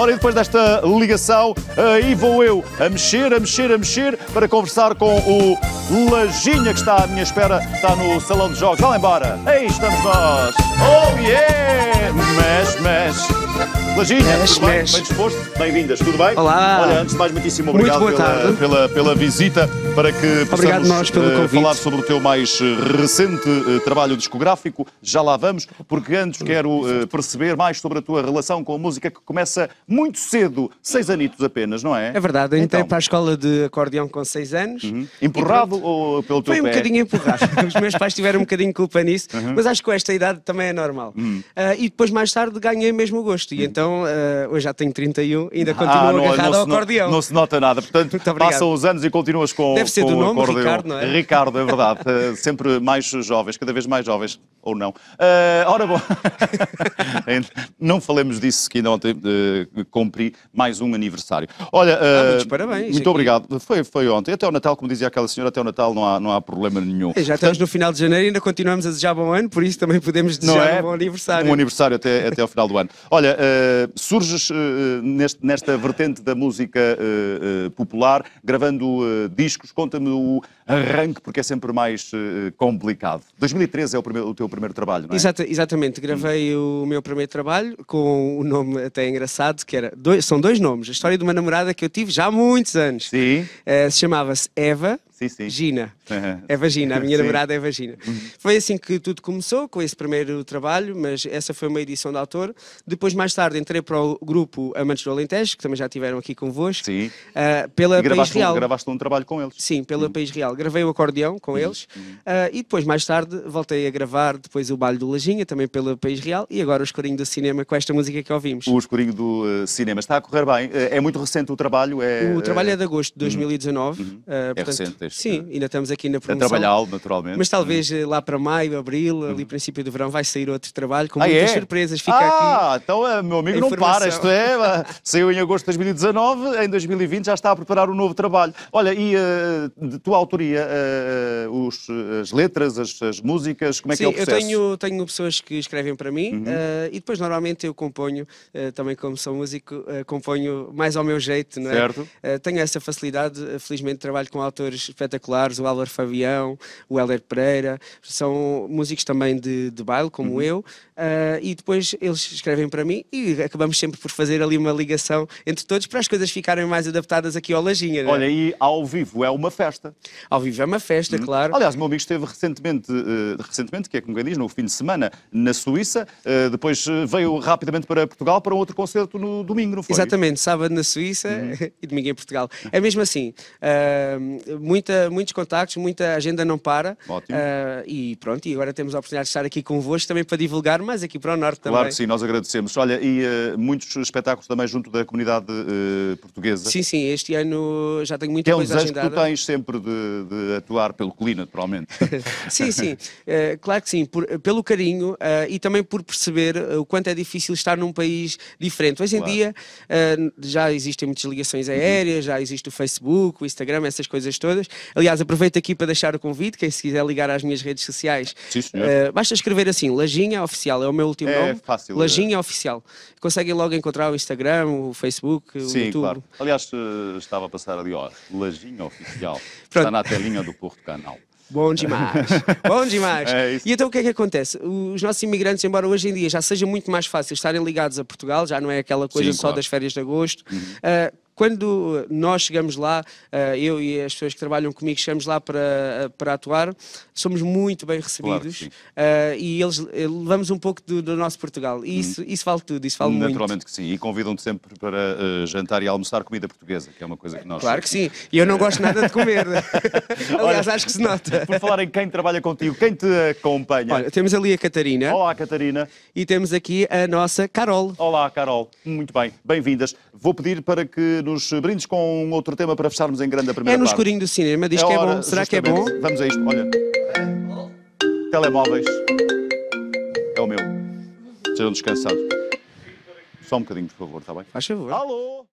Ora, e depois desta ligação, aí vou eu a mexer, a mexer, a mexer, para conversar com o Lajinha que está à minha espera, está no salão de jogos. Vá embora. Aí estamos nós. Oh yeah! mesh mesh, Lajinha, mexe, tudo bem? Bem disposto? Bem-vindas, tudo bem? Olá. Olha, antes de mais, muitíssimo obrigado pela, pela, pela, pela visita para que obrigado possamos uh, falar sobre o teu mais eh, recente uh, trabalho discográfico. Já lá vamos, porque antes quero uh, perceber mais sobre a tua relação com a música que começa muito cedo, seis anitos apenas, não é? É verdade, eu entrei então. para a escola de acordeão com seis anos. Uhum. Empurrado ou pelo teu Foi um bocadinho empurrado. Os meus pais tiveram um bocadinho culpa nisso, uhum. mas acho que com esta idade também é normal. Hum. Uh, e depois, mais tarde, ganhei mesmo o gosto. E hum. então, uh, hoje já tenho 31, ainda ah, continuo ah, não, agarrado não, ao acordeão. Não, não, se nota nada. Portanto, passam os anos e continuas com, Deve ser com do nome, acordeão. Ricardo, não é? Ricardo, é verdade. uh, sempre mais jovens, cada vez mais jovens. Ou não. ora, bom. não falemos disso, que ainda ontem cumpri mais um aniversário. Olha, ah, muitos parabéns. Muito aqui. obrigado. Foi, foi ontem. Até o Natal, como dizia aquela senhora, até o Natal não há, não há problema nenhum. É, já estamos no final de janeiro e ainda continuamos a desejar bom ano, por isso também podemos desejar é? Bom é? aniversário. Um aniversário até, até ao final do ano. Olha, uh, surges uh, neste, nesta vertente da música uh, popular, gravando discos. Conta-me o arranque, porque é sempre mais complicado. 2013 é o, primeiro, o teu primeiro trabalho, não é? Exata, exatamente. Gravei hum. o meu primeiro trabalho com o um nome até engraçado, que era... Dois, são dois nomes. A história de uma namorada que eu tive já há muitos anos. Sim. se chamava-se Eva Sim, sim. Gina. É vagina, a minha sim. namorada é vagina. Uhum. Foi assim que tudo começou, com esse primeiro trabalho, mas essa foi uma edição de autor. Depois, mais tarde, entrei para o grupo Amantes do Alentejo, que também já estiveram aqui convosco. Sim. Uh, pela País Real. Um, gravaste um trabalho com eles. Sim, pela uhum. País Real. Gravei o acordeão com uhum, eles uh, e depois, mais tarde, voltei a gravar depois o Baile do Lajinha, também pela País Real, e agora o Escurinho do Cinema com esta música que ouvimos. O Escurinho do uh, Cinema. Está a correr bem. é muito recente o trabalho? É, o trabalho é de agosto de 2019. É portanto, é recente vocês. Sim, né? ainda estamos aqui na promoção. A trabalhá-lo, naturalmente. Mas talvez hum. lá para maio, abril, ali uhum. princípio do verão, vai sair outro trabalho com ah, muitas é? surpresas. Fica ah, aqui. então, eh, meu amigo, não para. Isto é, eh, saiu em agosto de 2019, em 2020 já está a preparar um novo trabalho. Olha, e uh, de tua autoria, uh, os, as letras, as, as, músicas, como é Sim, que é o processo? eu tenho, tenho pessoas que escrevem para mim uhum. uh, e depois normalmente eu componho, também como sou músico, componho mais ao meu jeito, não é? Certo. tenho essa facilidade, felizmente trabalho com autores espetaculares, o Álvaro Fabião, o Heller Pereira, são músicos também de, de baile, como uhum. eu, uh, e depois eles escrevem para mim e acabamos sempre por fazer ali uma ligação entre todos para as coisas ficarem mais adaptadas aqui ao Lajinha. É? Olha, é? e ao vivo é uma festa. Ao vivo é uma festa, uhum. claro. Aliás, o meu amigo esteve recentemente, uh, recentemente, que é como quem diz, no fim de semana, na Suíça, uh, depois veio rapidamente para Portugal para um outro concerto no domingo, não foi? Exatamente, sábado na Suíça uhum. e domingo em Portugal. É mesmo assim, uh, muita muita, muitos contactos, muita agenda não para. Ótimo. Uh, e pronto, e agora temos a oportunidade de estar aqui convosco também para divulgar, mas aqui para o Norte também. Claro que sim, nós agradecemos. Olha, e uh, muitos espetáculos também junto da comunidade uh, portuguesa. Sim, sim, este ano já tenho muita é coisa agendada. É que tu tens sempre de, de atuar pelo Colina, naturalmente. sim, sim, claro que sim, por, pelo carinho e também por perceber o quanto é difícil estar num país diferente. Hoje em claro. dia já existem muitas ligações uhum. aéreas, uhum. já existe o Facebook, o Instagram, essas coisas todas, Aliás, aproveito aqui para deixar o convite, quem é, se quiser ligar às minhas redes sociais, Sim, uh, basta escrever assim, Lajinha Oficial, é o meu último é nome. Fácil, eh. Lajinha é. Oficial. Conseguem logo encontrar o Instagram, o Facebook, o Sim, YouTube. Claro. Aliás, eh, estava a passar ali, ó, Lajinha Oficial. Está na telinha do Porto Canal. Bom demais, bom demais. É e então o que é que acontece? Os nossos imigrantes, embora hoje em dia já seja muito mais fácil estarem ligados a Portugal, já não é aquela coisa Sim, só claro. das férias de agosto, uhum. uh, quando nós chegamos lá, eh, eu e as pessoas que trabalham comigo chegamos lá para, eh, para atuar, somos muito bem recebidos claro eh, e eles levamos um pouco do, do nosso Portugal. E uhum. isso, hum. isso vale tudo, isso vale Naturalmente muito. Naturalmente que sim. E convidam-te sempre para jantar e almoçar comida portuguesa, que é uma coisa que nós. Claro que sim. E eu não gosto nada de comer. Aliás, Olha, acho que se nota. Por falar em quem trabalha contigo, quem te acompanha? Olha, temos ali a Catarina. Olá, Catarina. E temos aqui a nossa Carol. Olá, Carol. Muito bem. Bem-vindas. Vou pedir para que nos brindes com um outro tema para fecharmos em grande a primeira parte. É no escurinho do cinema, diz é que é bom. Será que é bom? Vamos a isto, olha. Telemóveis. É o meu. Sejam descansados. Só um bocadinho, por favor, está bem? Faz favor. Alô?